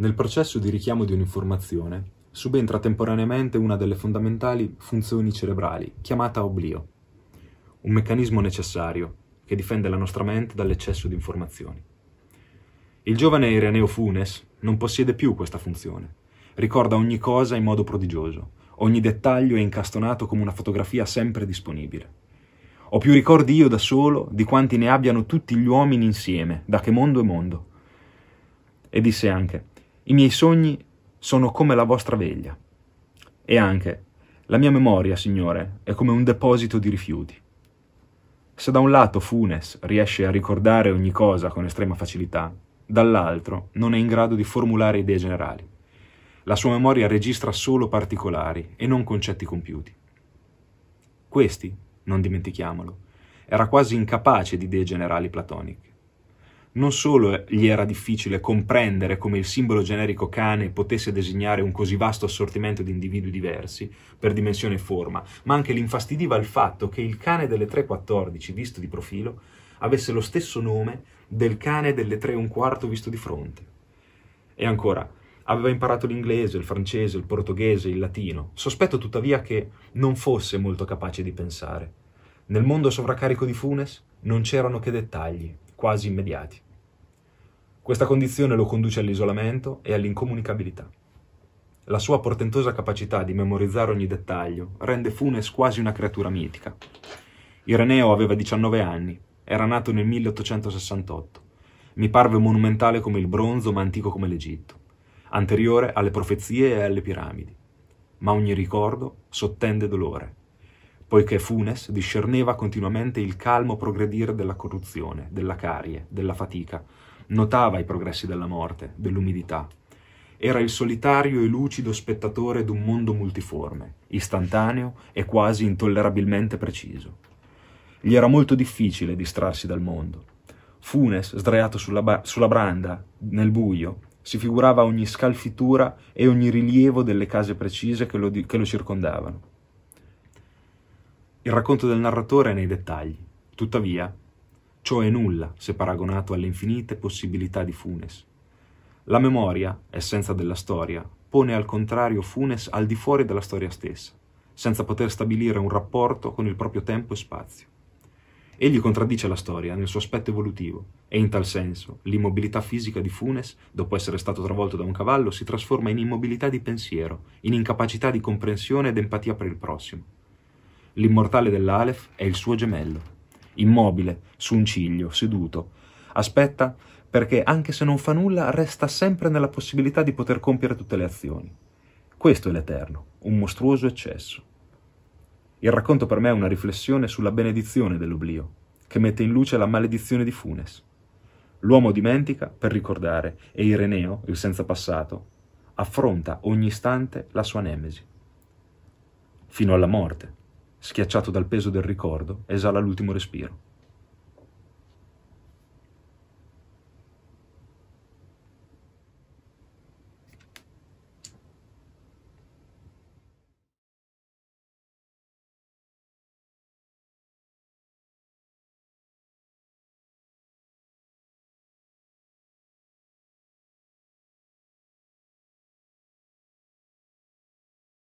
Nel processo di richiamo di un'informazione subentra temporaneamente una delle fondamentali funzioni cerebrali, chiamata oblio, un meccanismo necessario che difende la nostra mente dall'eccesso di informazioni. Il giovane Ireneo Funes non possiede più questa funzione. Ricorda ogni cosa in modo prodigioso, ogni dettaglio è incastonato come una fotografia sempre disponibile. Ho più ricordi io da solo di quanti ne abbiano tutti gli uomini insieme, da che mondo è mondo. E disse anche, i miei sogni sono come la vostra veglia. E anche, la mia memoria, Signore, è come un deposito di rifiuti. Se da un lato Funes riesce a ricordare ogni cosa con estrema facilità, dall'altro non è in grado di formulare idee generali. La sua memoria registra solo particolari e non concetti compiuti. Questi, non dimentichiamolo, era quasi incapace di idee generali platoniche. Non solo gli era difficile comprendere come il simbolo generico cane potesse designare un così vasto assortimento di individui diversi, per dimensione e forma, ma anche l'infastidiva il fatto che il cane delle 3.14, visto di profilo, avesse lo stesso nome del cane delle 3.15, visto di fronte. E ancora, aveva imparato l'inglese, il francese, il portoghese, il latino, sospetto tuttavia che non fosse molto capace di pensare. Nel mondo sovraccarico di Funes non c'erano che dettagli, quasi immediati. Questa condizione lo conduce all'isolamento e all'incomunicabilità. La sua portentosa capacità di memorizzare ogni dettaglio rende Funes quasi una creatura mitica. Ireneo aveva 19 anni, era nato nel 1868. Mi parve monumentale come il bronzo ma antico come l'Egitto, anteriore alle profezie e alle piramidi. Ma ogni ricordo sottende dolore, poiché Funes discerneva continuamente il calmo progredire della corruzione, della carie, della fatica, notava i progressi della morte, dell'umidità. Era il solitario e lucido spettatore d'un mondo multiforme, istantaneo e quasi intollerabilmente preciso. Gli era molto difficile distrarsi dal mondo. Funes, sdraiato sulla, sulla branda, nel buio, si figurava ogni scalfitura e ogni rilievo delle case precise che lo, che lo circondavano. Il racconto del narratore è nei dettagli. Tuttavia, Ciò è nulla se paragonato alle infinite possibilità di Funes. La memoria, essenza della storia, pone al contrario Funes al di fuori della storia stessa, senza poter stabilire un rapporto con il proprio tempo e spazio. Egli contraddice la storia nel suo aspetto evolutivo e in tal senso l'immobilità fisica di Funes, dopo essere stato travolto da un cavallo, si trasforma in immobilità di pensiero, in incapacità di comprensione ed empatia per il prossimo. L'immortale dell'Aleph è il suo gemello immobile, su un ciglio, seduto. Aspetta perché anche se non fa nulla resta sempre nella possibilità di poter compiere tutte le azioni. Questo è l'Eterno, un mostruoso eccesso. Il racconto per me è una riflessione sulla benedizione dell'oblio, che mette in luce la maledizione di Funes. L'uomo dimentica per ricordare e Ireneo, il senza passato, affronta ogni istante la sua nemesi, fino alla morte schiacciato dal peso del ricordo, esala l'ultimo respiro.